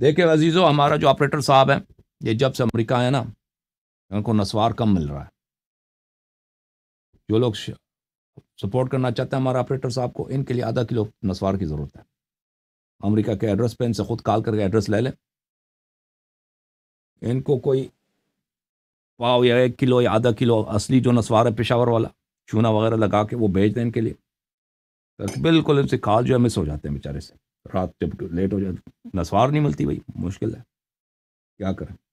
देखे अजीज़ो हमारा जो ऑपरेटर साहब है ये जब से अमेरिका है ना उनको नस्वार कम मिल रहा है जो लोग सपोर्ट करना चाहते हैं हमारे ऑपरेटर साहब को इनके लिए आधा किलो नस्वार की ज़रूरत है अमेरिका के एड्रेस पे इनसे ख़ुद कॉल करके एड्रेस ले लें इनको कोई पाव या एक किलो या आधा किलो असली जो नस्वार है पेशावर वाला चूना वगैरह लगा के वो भेज दें इनके लिए तो बिल्कुल इनसे कॉल जो है मिस हो जाते हैं बेचारे से रात जब लेट हो जाती नसवार नहीं मिलती भाई मुश्किल है क्या करें